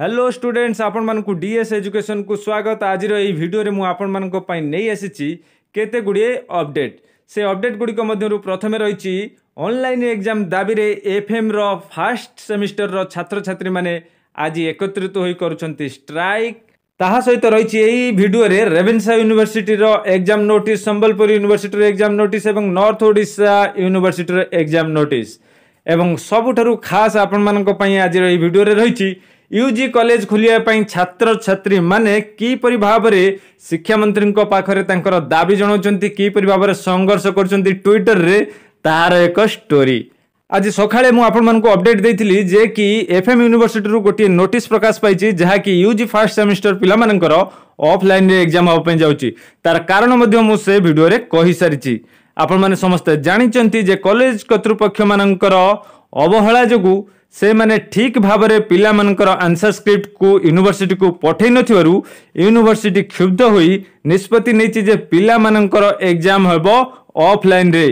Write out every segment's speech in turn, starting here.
Hello students আপনার DS education কু স্বাগত আজির এই ভিডিওরে মু আপনার নেই আসিছি কেতে গুড়িয়ে অপডেট সে অপডেট গুড়িক মধ্যে প্রথমে রয়েছে অনলাইন এক্সাম দাবিরে এফএম র ফার্স্ট সেমিস্টর র ছাত্রছাত্রী মানে আজি একত্রিত হয়ে করছেন স্ট্রাইক ତାହା ସହିତ ରହିଛି ଏହି ଭିଡ଼ିଓରେ ରେଭେନ୍ସା ୟୁନିଭର୍ସିଟିର ଏକ୍ଜାମ୍ ନୋଟିସ୍ ସମ୍ବଲପୁର ୟୁନିଭର୍ସିଟିର ଏକ୍ଜାମ୍ ନୋଟିସ୍ ଏବଂ ନର୍ଥ ଓଡ଼ିଶା ୟୁନିଭର୍ସିଟିର ଏକ୍ଜାମ୍ ନୋଟିସ୍ ଏବଂ ସବୁଠାରୁ ଖାସ୍ ଆପଣମାନଙ୍କ ପାଇଁ ଆଜିର ଏହି ଭିଡ଼ିଓରେ ରହିଛି ୟୁଜି କଲେଜ ଖୋଲିବା ପାଇଁ ଛାତ୍ରଛାତ୍ରୀମାନେ କିପରି ଭାବରେ ଶିକ୍ଷାମନ୍ତ୍ରୀଙ୍କ ପାଖରେ ତାଙ୍କର ଦାବି ଜଣାଉଛନ୍ତି କିପରି ଭାବରେ ସଂଘର୍ଷ କରୁଛନ୍ତି ଟ୍ୱିଟରରେ ତାହାର ଏକ ଷ୍ଟୋରି ଆଜି ସକାଳେ ମୁଁ ଆପଣମାନଙ୍କୁ ଅପଡେଟ୍ ଦେଇଥିଲି ଯେ କି ଏଫ୍ଏମ୍ ୟୁନିଭର୍ସିଟିରୁ ଗୋଟିଏ ନୋଟିସ୍ ପ୍ରକାଶ ପାଇଛି ଯାହାକି ୟୁଜି ଫାର୍ଷ୍ଟ ସେମିଷ୍ଟର ପିଲାମାନଙ୍କର ଅଫ୍ଲାଇନ୍ରେ ଏକ୍ଜାମ୍ ହେବା ପାଇଁ ଯାଉଛି ତାର କାରଣ ମଧ୍ୟ ମୁଁ ସେ ଭିଡ଼ିଓରେ କହିସାରିଛି ଆପଣମାନେ ସମସ୍ତେ ଜାଣିଛନ୍ତି ଯେ କଲେଜ କର୍ତ୍ତୃପକ୍ଷମାନଙ୍କର ଅବହେଳା ଯୋଗୁଁ ସେମାନେ ଠିକ୍ ଭାବରେ ପିଲାମାନଙ୍କର ଆନ୍ସର ସ୍କ୍ରିପ୍ଟକୁ ୟୁନିଭର୍ସିଟିକୁ ପଠାଇ ନଥିବାରୁ ୟୁନିଭର୍ସିଟି କ୍ଷୁବ୍ଧ ହୋଇ ନିଷ୍ପତ୍ତି ନେଇଛି ଯେ ପିଲାମାନଙ୍କର ଏକ୍ଜାମ୍ ହେବ ଅଫ୍ଲାଇନ୍ରେ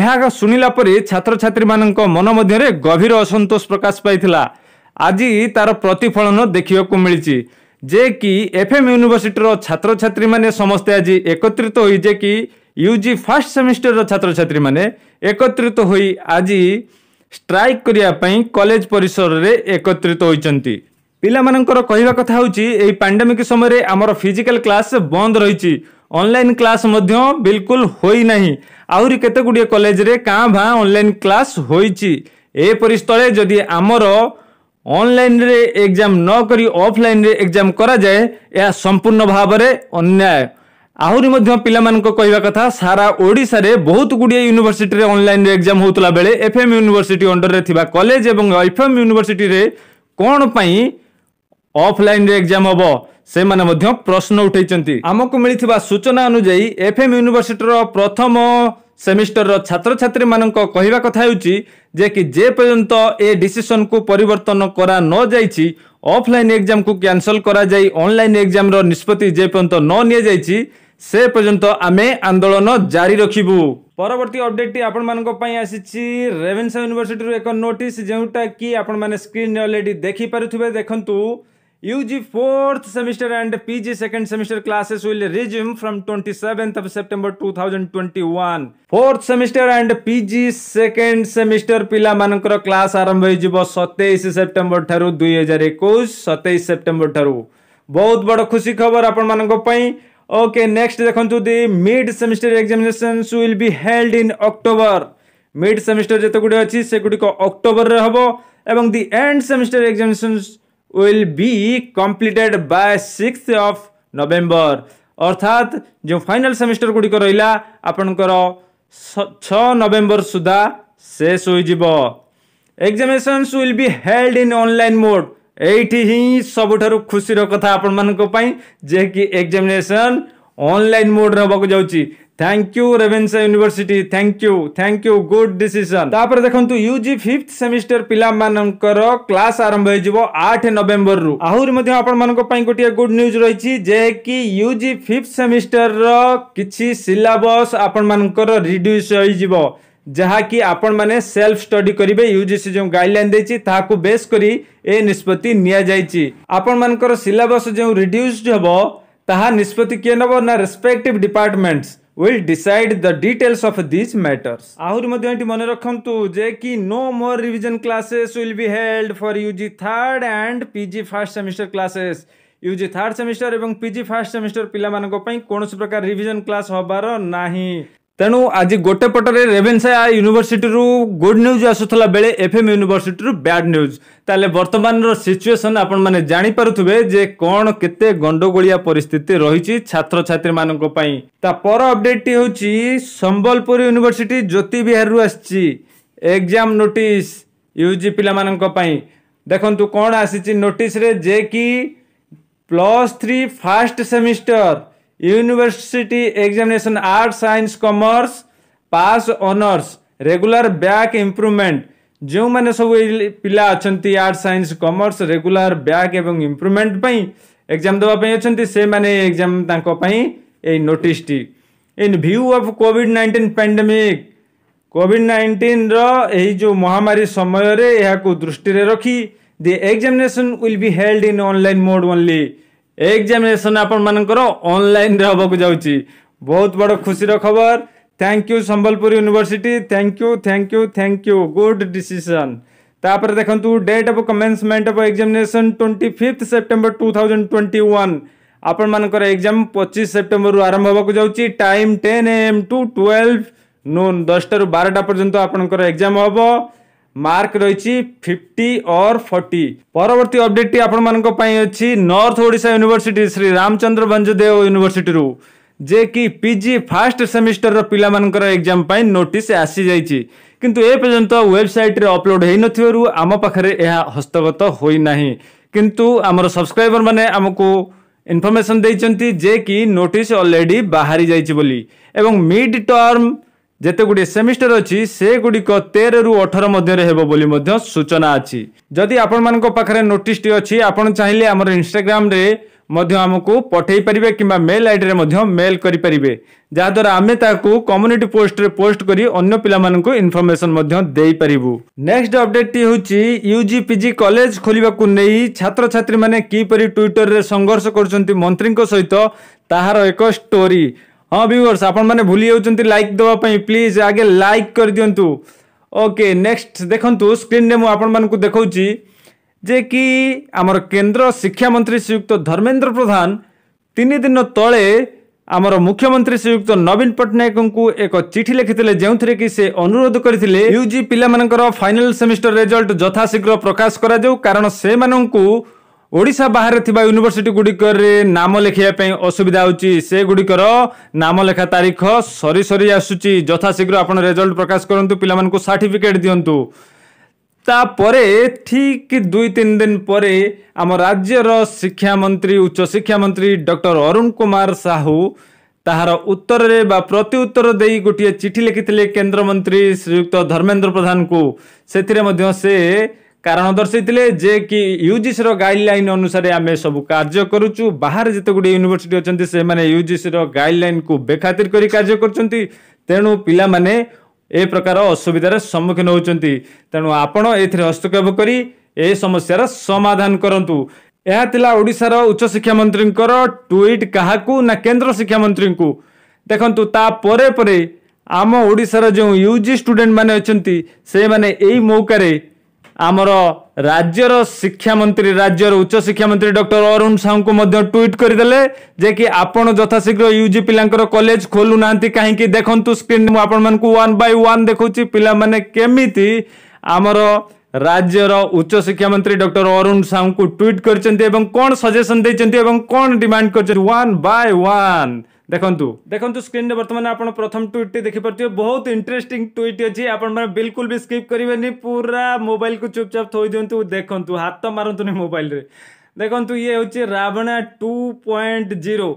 ଏହା ଶୁଣିଲା ପରେ ଛାତ୍ରଛାତ୍ରୀମାନଙ୍କ ମନ ମଧ୍ୟରେ ଗଭୀର ଅସନ୍ତୋଷ ପ୍ରକାଶ ପାଇଥିଲା ଆଜି ତା'ର ପ୍ରତିଫଳନ ଦେଖିବାକୁ ମିଳିଛି ଯେ କି ଏଫ୍ ଏମ୍ ୟୁନିଭର୍ସିଟିର ଛାତ୍ରଛାତ୍ରୀମାନେ ସମସ୍ତେ ଆଜି ଏକତ୍ରିତ ହୋଇ ଯେ କି ୟୁ ଜି ଫାର୍ଷ୍ଟ ସେମିଷ୍ଟରର ଛାତ୍ରଛାତ୍ରୀମାନେ ଏକତ୍ରିତ ହୋଇ ଆଜି ଷ୍ଟ୍ରାଇକ୍ କରିବା ପାଇଁ କଲେଜ ପରିସରରେ ଏକତ୍ରିତ ହୋଇଛନ୍ତି ପିଲାମାନଙ୍କର କହିବା କଥା ହେଉଛି ଏହି ପାଣ୍ଡେମିକ୍ ସମୟରେ ଆମର ଫିଜିକାଲ୍ କ୍ଲାସ୍ ବନ୍ଦ ରହିଛି ଅନଲାଇନ୍ କ୍ଲାସ୍ ମଧ୍ୟ ବିଲକୁଲ ହୋଇନାହିଁ ଆହୁରି କେତେ ଗୁଡ଼ିଏ କଲେଜରେ କାଁ ଭାଁ ଅନଲାଇନ୍ କ୍ଲାସ୍ ହୋଇଛି ଏପରି ସ୍ଥଳେ ଯଦି ଆମର ଅନଲାଇନ୍ରେ ଏକ୍ଜାମ୍ ନ କରି ଅଫ୍ଲାଇନ୍ରେ ଏକ୍ଜାମ୍ କରାଯାଏ ଏହା ସମ୍ପୂର୍ଣ୍ଣ ଭାବରେ ଅନ୍ୟାୟ ଆହୁରି ମଧ୍ୟ ପିଲାମାନଙ୍କ କହିବା କଥା ସାରା ଓଡ଼ିଶାରେ ବହୁତ ଗୁଡ଼ିଏ ୟୁନିଭର୍ସିଟିରେ ଅନଲାଇନ୍ରେ ଏକ୍ଜାମ୍ ହେଉଥିଲା ବେଳେ ଏଫ୍ ଏମ୍ ୟୁନିଭର୍ସିଟି ଅଣ୍ଡର୍ରେ ଥିବା କଲେଜ ଏବଂ ଏଫ୍ ଏମ୍ ୟୁନିଭର୍ସିଟିରେ କ'ଣ ପାଇଁ ଅଫ୍ଲାଇନ୍ରେ ଏକ୍ଜାମ୍ ହେବ ସେମାନେ ମଧ୍ୟ ପ୍ରଶ୍ନ ଉଠାଇଛନ୍ତି ଆମକୁ ମିଳିଥିବା ସୂଚନା ଅନୁଯାୟୀ ଏଫ୍ ଏମ୍ ୟୁନିଭର୍ସିଟିର ପ୍ରଥମ ସେମିଷ୍ଟରର ଛାତ୍ରଛାତ୍ରୀମାନଙ୍କ କହିବା କଥା ହେଉଛି ଯେ କି ଯେପର୍ଯ୍ୟନ୍ତ ଏ ଡିସିସନ୍କୁ ପରିବର୍ତ୍ତନ କରା ନଯାଇଛି ଅଫ୍ଲାଇନ୍ ଏକ୍ଜାମ୍କୁ କ୍ୟାନସଲ୍ କରାଯାଇ ଅନଲାଇନ୍ ଏକ୍ଜାମ୍ର ନିଷ୍ପତ୍ତି ଯେପର୍ଯ୍ୟନ୍ତ ନ ନିଆଯାଇଛି ସେ ପର୍ଯ୍ୟନ୍ତ ଆମେ ଆନ୍ଦୋଳନ ଜାରି ରଖିବୁ ପରବର୍ତ୍ତୀ ଅପଡେଟ୍ଟି ଆପଣମାନଙ୍କ ପାଇଁ ଆସିଛି ରେଭେନ୍ସା ୟୁନିଭର୍ସିଟିରୁ ଏକ ନୋଟିସ୍ ଯେଉଁଟାକି ଆପଣମାନେ ସ୍କ୍ରିନ୍ରେ ଅଲରେଡ଼ି ଦେଖିପାରୁଥିବେ ଦେଖନ୍ତୁ UG fourth semester and PG second semester classes will resume from 27th of September 2021. Fourth semester and PG second semester पिला मानकर class आरंभ हो जीव 27 सितंबर ठारू 2021 27 सितंबर ठारू बहुत बड़ खुशी खबर आपण मानक पई okay next ଦେଖନ୍ତୁ the mid semester examinations will be held in October mid semester ଯେତେ ଗୁଡ଼ିଏ ଅଛି ସେଗୁଡ଼ିକ ଅକ୍ଟୋବରରେ ହେବ ଏବଂ the end semester examinations will be completed by six of November ଅର୍ଥାତ୍ ଯେଉଁ ଫାଇନାଲ୍ ସେମିଷ୍ଟର ଗୁଡ଼ିକ ରହିଲା ଆପଣଙ୍କର ଛଅ ନଭେମ୍ବର ସୁଦ୍ଧା ଶେଷ ହୋଇଯିବ examinations will be held in online mode ଏଇଠି ହିଁ ସବୁଠାରୁ ଖୁସିର କଥା ଆପଣମାନଙ୍କ ପାଇଁ ଯିଏକି ଏକ୍ଜାମିନେସନ୍ ଅନଲାଇନ୍ ମୋଡ଼ରେ ହେବାକୁ ଯାଉଛି thank you Ravenshaw university thank you thank you good decision तापर देखंतु यूजी 5th सेमेस्टर पिला मानकर क्लास आरंभ हो आठ 8 नवंबर रु आहुर आपण मानको गुड न्यूज रही जे कि यूजी 5th सेमेस्टर रो किछि आपण मानकर रिड्यूस होई जहाँकि आपण मैंने सेल्फ स्टडी करेंगे यूजीसी जो गाइडलाइन देखा बेस कर ए निष्पत्ति आपण मान सिलेबस जो रिड्यूस्ड हे ता निष्पत्ति किए नब ना respect departments will decide the details of these matters आहरी मन रखु जे कि no more revision classes will be held for U G third and P G first semester classes U G third semester और पी जि फास्ट सेमिस्टर पिला कौन प्रकार revision class हबार ना ତେଣୁ ଆଜି ଗୋଟେ ପଟରେ ରେଭେନ୍ସା ୟୁନିଭର୍ସିଟିରୁ ଗୁଡ୍ ନ୍ୟୁଜ୍ ଆସୁଥିଲା ବେଳେ ଏଫ୍ ଏମ୍ ୟୁନିଭର୍ସିଟିରୁ ବ୍ୟାଡ୍ ନ୍ୟୁଜ୍ ତାହେଲେ ବର୍ତ୍ତମାନର ସିଚୁଏସନ୍ ଆପଣମାନେ ଜାଣିପାରୁଥିବେ ଯେ କ'ଣ କେତେ ଗଣ୍ଡଗୋଳିଆ ପରିସ୍ଥିତି ରହିଛି ଛାତ୍ରଛାତ୍ରୀମାନଙ୍କ ପାଇଁ ତା ପର ଅପଡେଟ୍ଟି ହେଉଛି ସମ୍ବଲପୁର ୟୁନିଭର୍ସିଟି ଜ୍ୟୋତି ବିହାରରୁ ଆସିଛି ଏକ୍ଜାମ୍ ନୋଟିସ୍ ୟୁ ଜି ପିଲାମାନଙ୍କ ପାଇଁ ଦେଖନ୍ତୁ କ'ଣ ଆସିଛି ନୋଟିସ୍ରେ ଯେ କି plus three first semester university examination art science commerce pass honours regular back improvement जो मैंने सब पिला अच्छा art science commerce regular back एवं इम्प्रूवमेंट पर एग्जाम देवाई अच्छा से मैंने एग्जाम ए notice in view of COVID nineteen pandemic COVID nineteen रही जो महामारी समय दृष्टि रखी the examination will be held in online mode only examination ଆପଣମାନଙ୍କର ଅନଲାଇନ୍ରେ ହେବାକୁ ଯାଉଛି ବହୁତ ବଡ଼ ଖୁସିର ଖବର thank you Sambalpur university thank you thank you thank you good decision ତାପରେ ଦେଖନ୍ତୁ date of commencement of examination twenty fifth September two thousand twenty one ଆପଣମାନଙ୍କର ଏକ୍ଜାମ୍ ପଚିଶ ସେପ୍ଟେମ୍ବରରୁ ଆରମ୍ଭ ହେବାକୁ ଯାଉଛି time ten A M to twelve noon ଦଶଟାରୁ ବାରଟା ପର୍ଯ୍ୟନ୍ତ ଆପଣଙ୍କର ଏକ୍ଜାମ୍ ହେବ मार्क रही फिफ्टी और फर्टी परवर्ती अपडेट टी आप अच्छी north Odisha university Shri Ramchandra Bhanjdeo university जे कि पिजी फास्ट सेमिस्टर पिला एग्जाम पर नोटिस आसी जाइए किंतु एपर्तंत वेबसाइट अपलोड हो नम पाखे यह हस्तगत होना किंतु आमर सब्सक्राइबर मैंने आमको इनफर्मेसन देखिए नोटिस अलरेडी बाहरी जाइए मिड टर्म ଯେତେଗୁଡ଼ିଏ ସେମିଷ୍ଟର ଅଛି ସେଗୁଡ଼ିକ ତେରରୁ ଅଠର ମଧ୍ୟରେ ହେବ ବୋଲି ମଧ୍ୟ ସୂଚନା ଅଛି ଯଦି ଆପଣମାନଙ୍କ ପାଖରେ ନୋଟିସ୍ଟି ଅଛି ଆପଣ ଚାହିଁଲେ ଆମର ଇନଷ୍ଟାଗ୍ରାମରେ ମଧ୍ୟ ଆମକୁ ପଠାଇ ପାରିବେ କିମ୍ବା ମେଲ୍ ଆଇଡ଼ିରେ ମଧ୍ୟ ମେଲ୍ କରିପାରିବେ ଯାହାଦ୍ୱାରା ଆମେ ତାହାକୁ କମ୍ୟୁନିଟି ପୋଷ୍ଟରେ ପୋଷ୍ଟ କରି ଅନ୍ୟ ପିଲାମାନଙ୍କୁ ଇନଫର୍ମେସନ୍ ମଧ୍ୟ ଦେଇପାରିବୁ ନେକ୍ସଟ ଅପଡେଟ୍ଟି ହେଉଛି U G P G college ଖୋଲିବାକୁ ନେଇ ଛାତ୍ରଛାତ୍ରୀମାନେ କିପରି ଟ୍ୱିଟରରେ ସଂଘର୍ଷ କରୁଛନ୍ତି ମନ୍ତ୍ରୀଙ୍କ ସହିତ ତାହାର ଏକ ଷ୍ଟୋରି ହଁ ଭିୱର୍ସ ଆପଣମାନେ ଭୁଲି ଯାଉଛନ୍ତି ଲାଇକ୍ ଦେବା ପାଇଁ ପ୍ଲିଜ୍ ଆଗେ ଲାଇକ୍ କରିଦିଅନ୍ତୁ ଓକେ ନେକ୍ସଟ ଦେଖନ୍ତୁ ସ୍କ୍ରିନ୍ରେ ମୁଁ ଆପଣମାନଙ୍କୁ ଦେଖାଉଛି ଯେ କି ଆମର କେନ୍ଦ୍ର ଶିକ୍ଷାମନ୍ତ୍ରୀ ଶ୍ରୀଯୁକ୍ତ ଧର୍ମେନ୍ଦ୍ର ପ୍ରଧାନ ତିନି ଦିନ ତଳେ ଆମର ମୁଖ୍ୟମନ୍ତ୍ରୀ ଶ୍ରୀଯୁକ୍ତ ନବୀନ ପଟ୍ଟନାୟକଙ୍କୁ ଏକ ଚିଠି ଲେଖିଥିଲେ ଯେଉଁଥିରେ କି ସେ ଅନୁରୋଧ କରିଥିଲେ ୟୁଜି ପିଲାମାନଙ୍କର ଫାଇନାଲ ସେମିଷ୍ଟର ରେଜଲ୍ଟ ଯଥାଶୀଘ୍ର ପ୍ରକାଶ କରାଯାଉ କାରଣ ସେମାନଙ୍କୁ ଓଡ଼ିଶା ବାହାରେ ଥିବା ୟୁନିଭର୍ସିଟି ଗୁଡ଼ିକରେ ନାମ ଲେଖିବା ପାଇଁ ଅସୁବିଧା ହେଉଛି ସେଗୁଡ଼ିକର ନାମଲେଖା ତାରିଖ ସରି ସରି ଆସୁଛି ଯଥାଶୀଘ୍ର ଆପଣ ରେଜଲ୍ଟ ପ୍ରକାଶ କରନ୍ତୁ ପିଲାମାନଙ୍କୁ ସାର୍ଟିଫିକେଟ୍ ଦିଅନ୍ତୁ ତାପରେ ଠିକ୍ ଦୁଇ ତିନି ଦିନ ପରେ ଆମ ରାଜ୍ୟର ଶିକ୍ଷାମନ୍ତ୍ରୀ ଉଚ୍ଚଶିକ୍ଷାମନ୍ତ୍ରୀ ଡକ୍ଟର ଅରୁଣ କୁମାର ସାହୁ ତାହାର ଉତ୍ତରରେ ବା ପ୍ରତ୍ୟୁତ୍ତର ଦେଇ ଗୋଟିଏ ଚିଠି ଲେଖିଥିଲେ କେନ୍ଦ୍ରମନ୍ତ୍ରୀ ଶ୍ରୀଯୁକ୍ତ ଧର୍ମେନ୍ଦ୍ର ପ୍ରଧାନଙ୍କୁ ସେଥିରେ ମଧ୍ୟ ସେ କାରଣ ଦର୍ଶାଇଥିଲେ ଯେ କି ୟୁଜିସିର ଗାଇଡ୍ଲାଇନ୍ ଅନୁସାରେ ଆମେ ସବୁ କାର୍ଯ୍ୟ କରୁଛୁ ବାହାରେ ଯେତେ ଗୁଡ଼ିଏ ୟୁନିଭର୍ସିଟି ଅଛନ୍ତି ସେମାନେ ୟୁଜିସିର ଗାଇଡ୍ଲାଇନ୍କୁ ବେଖାତିର କରି କାର୍ଯ୍ୟ କରୁଛନ୍ତି ତେଣୁ ପିଲାମାନେ ଏ ପ୍ରକାର ଅସୁବିଧାର ସମ୍ମୁଖୀନ ହେଉଛନ୍ତି ତେଣୁ ଆପଣ ଏଥିରେ ହସ୍ତକ୍ଷେପ କରି ଏ ସମସ୍ୟାର ସମାଧାନ କରନ୍ତୁ ଏହା ଥିଲା ଓଡ଼ିଶାର ଉଚ୍ଚଶିକ୍ଷା ମନ୍ତ୍ରୀଙ୍କର ଟୁଇଟ୍ କାହାକୁ ନା କେନ୍ଦ୍ର ଶିକ୍ଷାମନ୍ତ୍ରୀଙ୍କୁ ଦେଖନ୍ତୁ ତାପରେ ପରେ ଆମ ଓଡ଼ିଶାର ଯେଉଁ ୟୁ ଜି ଷ୍ଟୁଡେଣ୍ଟ ମାନେ ଅଛନ୍ତି ସେମାନେ ଏହି ମୌକାରେ ଆମର ରାଜ୍ୟର ଶିକ୍ଷାମନ୍ତ୍ରୀ ରାଜ୍ୟର ଉଚ୍ଚଶିକ୍ଷାମନ୍ତ୍ରୀ ଡକ୍ଟର ଅରୁଣ ସାହୁଙ୍କୁ ମଧ୍ୟ ଟ୍ୱିଟ୍ କରିଦେଲେ ଯେ କି ଆପଣ ଯଥାଶୀଘ୍ର ୟୁଜି ପିଲାଙ୍କର କଲେଜ ଖୋଲୁନାହାନ୍ତି କାହିଁକି ଦେଖନ୍ତୁ ସ୍କ୍ରିନ୍ ମୁଁ ଆପଣମାନଙ୍କୁ ୱାନ୍ ବାଇ ୱାନ୍ ଦେଖାଉଛି ପିଲାମାନେ କେମିତି ଆମର ରାଜ୍ୟର ଉଚ୍ଚଶିକ୍ଷାମନ୍ତ୍ରୀ ଡକ୍ଟର ଅରୁଣ ସାହୁଙ୍କୁ ଟ୍ୱିଟ୍ କରିଛନ୍ତି ଏବଂ କ'ଣ ସଜେସନ୍ ଦେଇଛନ୍ତି ଏବଂ କ'ଣ ଡିମାଣ୍ଡ କରିଛନ୍ତି ୱାନ୍ ବାଇ ୱାନ୍ ଦେଖନ୍ତୁ ଦେଖନ୍ତୁ ସ୍କ୍ରିନ୍ରେ ବର୍ତ୍ତମାନ ଆପଣ ପ୍ରଥମ ଟ୍ୱିଟ୍ଟି ଦେଖିପାରୁଥିବେ ବହୁତ ଇଣ୍ଟରେଷ୍ଟିଂ ଟ୍ୱିଟ୍ ଅଛି ଆପଣମାନେ ବିଲକୁଲ ବି ସ୍କିପ୍ କରିବେନି ପୁରା ମୋବାଇଲକୁ ଚୁପଚାପ ଥୋଇ ଦିଅନ୍ତୁ ଦେଖନ୍ତୁ ହାତ ମାରନ୍ତୁନି ମୋବାଇଲରେ ଦେଖନ୍ତୁ ଇଏ ହେଉଛି ରାବଣା ଟୁ ପଏଣ୍ଟ ଜିରୋ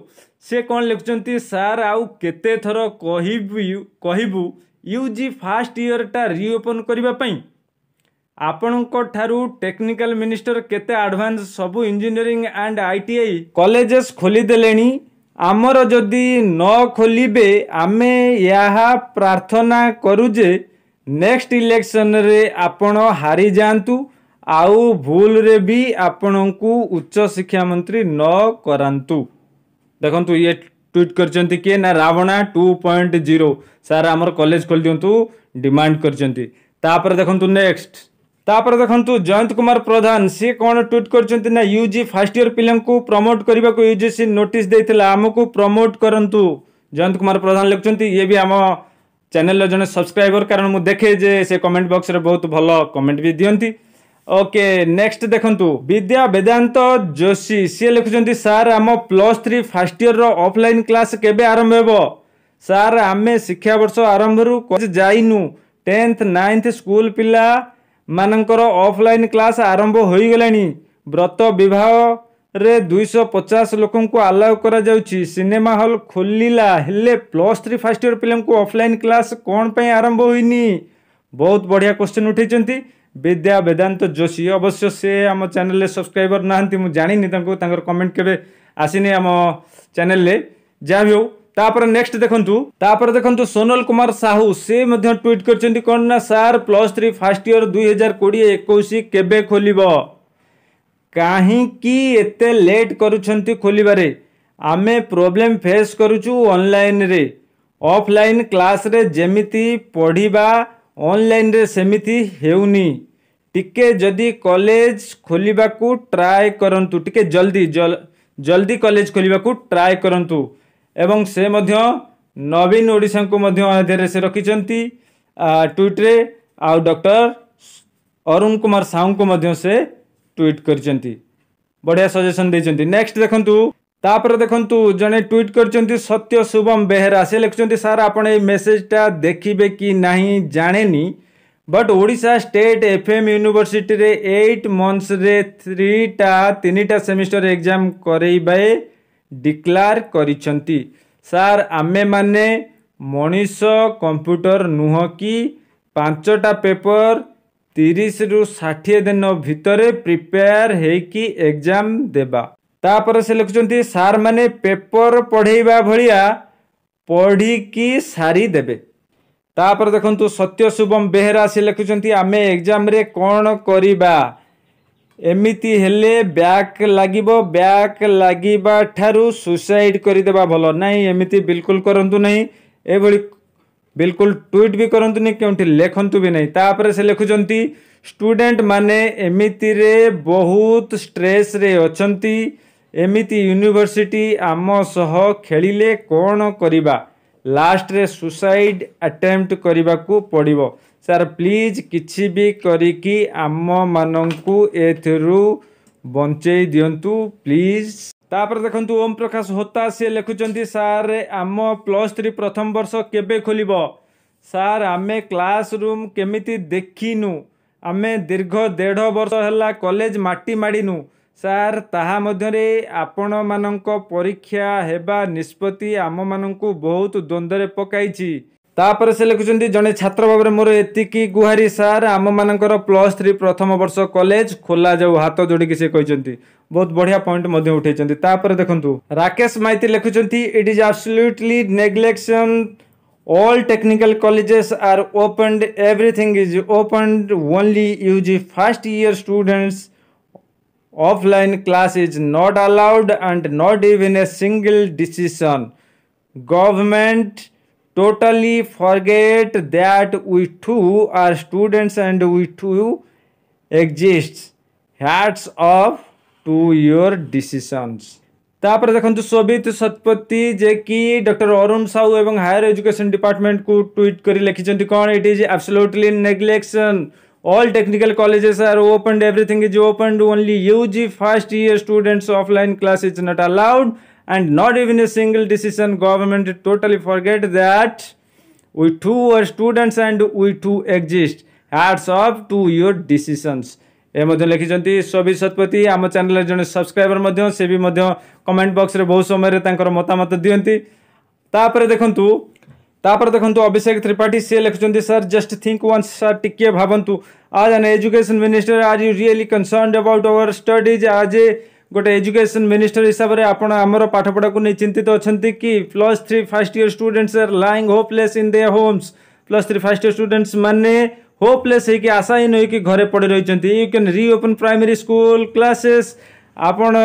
ସେ କ'ଣ ଲେଖୁଛନ୍ତି ସାର୍ ଆଉ କେତେଥର କହିବୁ କହିବୁ ୟୁ ଜି ଫାଷ୍ଟ ଇୟର୍ଟା ରିଓପନ୍ କରିବା ପାଇଁ ଆପଣଙ୍କଠାରୁ ଟେକ୍ନିକାଲ୍ ମିନିଷ୍ଟର କେତେ ଆଡ଼ଭାନ୍ସ ସବୁ engineering and I T I colleges ଖୋଲିଦେଲେଣି ଆମର ଯଦି ନ ଖୋଲିବେ ଆମେ ଏହା ପ୍ରାର୍ଥନା କରୁ ଯେ ନେକ୍ସଟ ଇଲେକ୍ସନରେ ଆପଣ ହାରିଯାଆନ୍ତୁ ଆଉ ଭୁଲରେ ବି ଆପଣଙ୍କୁ ଉଚ୍ଚ ଶିକ୍ଷାମନ୍ତ୍ରୀ ନ କରାନ୍ତୁ ଦେଖନ୍ତୁ ଇଏ ଟ୍ୱିଟ୍ କରିଛନ୍ତି କିଏ ନା Ravana two point zero sir ଆମର କଲେଜ ଖୋଲିଦିଅନ୍ତୁ ଡିମାଣ୍ଡ କରିଛନ୍ତି ତାପରେ ଦେଖନ୍ତୁ ନେକ୍ସଟ ତାପରେ ଦେଖନ୍ତୁ ଜୟନ୍ତ କୁମାର ପ୍ରଧାନ ସିଏ କ'ଣ ଟ୍ୱିଟ୍ କରିଛନ୍ତି ନା ୟୁଜି ଫାର୍ଷ୍ଟ ଇୟର ପିଲାଙ୍କୁ ପ୍ରମୋଟ୍ କରିବାକୁ ୟୁଜିସି ନୋଟିସ୍ ଦେଇଥିଲା ଆମକୁ ପ୍ରମୋଟ୍ କରନ୍ତୁ ଜୟନ୍ତ କୁମାର ପ୍ରଧାନ ଲେଖୁଛନ୍ତି ଇଏ ବି ଆମ ଚ୍ୟାନେଲର ଜଣେ ସବସ୍କ୍ରାଇବର କାରଣ ମୁଁ ଦେଖେ ଯେ ସେ କମେଣ୍ଟ ବକ୍ସରେ ବହୁତ ଭଲ କମେଣ୍ଟ ବି ଦିଅନ୍ତି ଓକେ ନେକ୍ସଟ ଦେଖନ୍ତୁ ବିଦ୍ୟା ବେଦାନ୍ତ ଯୋଶୀ ସିଏ ଲେଖୁଛନ୍ତି ସାର୍ ଆମ ପ୍ଲସ୍ ଥ୍ରୀ ଫାର୍ଷ୍ଟ ଇୟରର ଅଫଲାଇନ୍ କ୍ଲାସ୍ କେବେ ଆରମ୍ଭ ହେବ ସାର୍ ଆମେ ଶିକ୍ଷାବର୍ଷ ଆରମ୍ଭରୁ ଯାଇନୁ ଟେନ୍ଥ ନାଇନ୍ଥ ସ୍କୁଲ ପିଲା ମାନଙ୍କର ଅଫଲାଇନ୍ କ୍ଲାସ୍ ଆରମ୍ଭ ହୋଇଗଲାଣି ବ୍ରତ ବିବାହରେ ଦୁଇଶହ ପଚାଶ ଲୋକଙ୍କୁ ଆଲାଉ କରାଯାଉଛି ସିନେମା ହଲ୍ ଖୋଲିଲା ହେଲେ ପ୍ଲସ୍ ଥ୍ରୀ ଫାର୍ଷ୍ଟ ଇୟର୍ ପିଲାଙ୍କୁ ଅଫଲାଇନ୍ କ୍ଲାସ୍ କ'ଣ ପାଇଁ ଆରମ୍ଭ ହୋଇନି ବହୁତ ବଢ଼ିଆ କୋଶ୍ଚିନ୍ ଉଠାଇଛନ୍ତି ବିଦ୍ୟା ବେଦାନ୍ତ ଯୋଶୀ ଅବଶ୍ୟ ସେ ଆମ ଚ୍ୟାନେଲରେ ସବସ୍କ୍ରାଇବର ନାହାନ୍ତି ମୁଁ ଜାଣିନି ତାଙ୍କୁ ତାଙ୍କର କମେଣ୍ଟ କେବେ ଆସିନି ଆମ ଚ୍ୟାନେଲରେ ଯାହା ବି ହେଉ তাপরে নেক্সট দেখন্তু তাপরে দেখন্তু সোনল কুমার সাহু সে মধ্যে টুইট করছেন কোন না sir plus three first year দুই হাজার কোড়িয়ে একুশ কেবে খোলিব কাহিকি এতে লেট করছেন খোলিবারে ଆମେ ପ୍ରୋବ୍ଲେମ୍ ଫେସ୍ କରୁଛୁ ଅନଲାଇନ୍ରେ ଅଫଲାଇନ୍ କ୍ଲାସ୍ରେ ଯେମିତି ପଢ଼ିବା ଅନଲାଇନ୍ରେ ସେମିତି ହେଉନି ଟିକେ ଯଦି କଲେଜ ଖୋଲିବାକୁ ଟ୍ରାଏ କରନ୍ତୁ ଟିକେ ଜଲ୍ଦି ଜଲ୍ଦି କଲେଜ ଖୋଲିବାକୁ ଟ୍ରାଏ କରନ୍ତୁ ଏବଂ ସେ ମଧ୍ୟ ନବୀନ ଓଡ଼ିଶାଙ୍କୁ ମଧ୍ୟ ଏହା ଦେହରେ ସେ ରଖିଛନ୍ତି ଟ୍ୱିଟ୍ରେ ଆଉ ଡକ୍ଟର ଅରୁଣ କୁମାର ସାହୁଙ୍କୁ ମଧ୍ୟ ସେ ଟ୍ୱିଟ୍ କରିଛନ୍ତି ବଢ଼ିଆ ସଜେସନ୍ ଦେଇଛନ୍ତି ନେକ୍ସଟ ଦେଖନ୍ତୁ ତାପରେ ଦେଖନ୍ତୁ ଜଣେ ଟ୍ୱିଟ୍ କରିଛନ୍ତି ସତ୍ୟ ଶୁଭମ ବେହେରା ସେ ଲେଖୁଛନ୍ତି ସାର୍ ଆପଣ ଏଇ ମେସେଜଟା ଦେଖିବେ କି ନାହିଁ ଜାଣେନି but Odisha state F M ୟୁନିଭର୍ସିଟିରେ ଏଇଟ୍ ମନ୍ଥସରେ ଥ୍ରୀଟା ତିନିଟା ସେମିଷ୍ଟର ଏକ୍ଜାମ୍ କରେଇବେ ଡିକ୍ଲାର କରିଛନ୍ତି ସାର୍ ଆମେମାନେ ମଣିଷ କମ୍ପ୍ୟୁଟର ନୁହଁ କି ପାଞ୍ଚଟା ପେପର ତିରିଶରୁ ଷାଠିଏ ଦିନ ଭିତରେ ପ୍ରିପେୟାର ହେଇକି ଏକ୍ଜାମ୍ ଦେବା ତାପରେ ସେ ଲେଖୁଛନ୍ତି ସାର୍ମାନେ ପେପର ପଢ଼େଇବା ଭଳିଆ ପଢ଼ିକି ସାରିଦେବେ ତାପରେ ଦେଖନ୍ତୁ ସତ୍ୟ ଶୁଭମ ବେହେରା ସେ ଲେଖୁଛନ୍ତି ଆମେ ଏକ୍ଜାମ୍ରେ କ'ଣ କରିବା ଏମିତି ହେଲେ ବ୍ୟାକ୍ ଲାଗିବ ବ୍ୟାକ୍ ଲାଗିବା ଠାରୁ ସୁସାଇଡ଼୍ କରିଦେବା ଭଲ ନାହିଁ ଏମିତି ବିଲକୁଲ କରନ୍ତୁ ନାହିଁ ଏଭଳି ବିଲକୁଲ ଟ୍ୱିଟ୍ ବି କରନ୍ତୁନି କେଉଁଠି ଲେଖନ୍ତୁ ବି ନାହିଁ ତାପରେ ସେ ଲେଖୁଛନ୍ତି ଷ୍ଟୁଡେଣ୍ଟମାନେ ଏମିତିରେ ବହୁତ ଷ୍ଟ୍ରେସ୍ରେ ଅଛନ୍ତି ଏମିତି ୟୁନିଭର୍ସିଟି ଆମ ସହ ଖେଳିଲେ କ'ଣ କରିବା ଲାଷ୍ଟରେ ସୁସାଇଡ୍ ଆଟେମ୍ପ୍ଟ କରିବାକୁ ପଡ଼ିବ ସାର୍ ପ୍ଲିଜ୍ କିଛି ବି କରିକି ଆମମାନଙ୍କୁ ଏଥିରୁ ବଞ୍ଚେଇ ଦିଅନ୍ତୁ ପ୍ଲିଜ୍ ତାପରେ ଦେଖନ୍ତୁ ଓମ୍ ପ୍ରକାଶ ହୋତା ସିଏ ଲେଖୁଛନ୍ତି ସାର୍ ଆମ ପ୍ଲସ୍ ଥ୍ରୀ ପ୍ରଥମ ବର୍ଷ କେବେ ଖୋଲିବ ସାର୍ ଆମେ କ୍ଲାସ୍ ରୁମ୍ କେମିତି ଦେଖିନୁ ଆମେ ଦୀର୍ଘ ଦେଢ଼ ବର୍ଷ ହେଲା କଲେଜ ମାଟି ମାଡ଼ିନୁ सार ताधे आपण मान परीक्षा होगा निष्पत्ति आम मान बहुत द्वंद्वे पकई तापर से लिखुं जड़े छात्र भाव में मोर एत गुहारी सार आम मान प्लस थ्री प्रथम वर्ष कलेज खोला जाऊ हाथ जोड़ी से कहते बहुत बढ़िया पॉइंट उठाई तापर देखूँ राकेश माइति लिखुंट it is absolutely neglection all technical colleges are open everything is open only UG first year students offline class is not allowed and not even a single decision government totally forget that we too are students and we too exist hats off to your decisions ତାପରେ ଦେଖନ୍ତୁ ସୋବିତ ଶତପଥୀ ଯେ କି doctor Arun Sahu ଏବଂ higher education ଡିପାର୍ଟମେଣ୍ଟକୁ tweet କରି ଲେଖିଛନ୍ତି କ'ଣ it is absolutely neglection all technical colleges are open everything is open only U G first year students offline class is not allowed and not even a single decision government totally forget that we too are students and we too exist hearts of to your decisions ये लिखिंट सभी शतपथी आम चेल जो subscriber से भी comment बक्स में बहुत समय मतामत दिखती देखूँ तापर देखो अभिषेक त्रिपाठी सी लिखुं sir just think one sir टिके भावंतु as an education minister as you really concern about our studies आज गोटे एजुकेशन मिनिस्टर हिसाब से आप पाठपढ़ा को नहीं चिंतित अच्छा कि plus three first year students are lying hopeless in their homes plus three first year students मैंने होपलेस होपले आशाहीन हो घरे पड़े रही you can reopen primary school classes आपण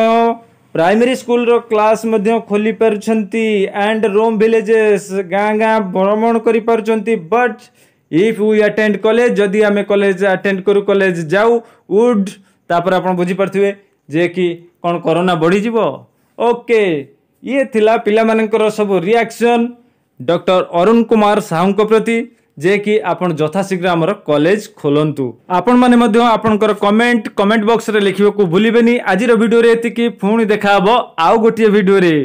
ପ୍ରାଇମେରୀ ସ୍କୁଲର କ୍ଲାସ୍ ମଧ୍ୟ ଖୋଲିପାରୁଛନ୍ତି ଆଣ୍ଡ ରୋମ୍ ଭିଲେଜେସ୍ ଗାଁ ଗାଁ ଭ୍ରମଣ କରିପାରୁଛନ୍ତି but if you attend college ଯଦି ଆମେ କଲେଜ ଆଟେଣ୍ଡ କରୁ କଲେଜ ଯାଉ ଉଡ୍ ତାପରେ ଆପଣ ବୁଝିପାରୁଥିବେ ଯେ କି କ'ଣ କରୋନା ବଢ଼ିଯିବ ଓକେ ଇଏ ଥିଲା ପିଲାମାନଙ୍କର ସବୁ ରିଆକ୍ସନ୍ ଡକ୍ଟର ଅରୁଣ କୁମାର ସାହୁଙ୍କ ପ୍ରତି ଯେ କି ଆପଣ ଯଥାଶୀଘ୍ର ଆମର କଲେଜ ଖୋଲନ୍ତୁ ଆପଣମାନେ ମଧ୍ୟ ଆପଣଙ୍କର କମେଣ୍ଟ କମେଣ୍ଟ ବକ୍ସରେ ଲେଖିବାକୁ ଭୁଲିବେନି ଆଜିର ଭିଡ଼ିଓରେ ଏତିକି ପୁଣି ଦେଖାହେବ ଆଉ ଗୋଟିଏ ଭିଡ଼ିଓରେ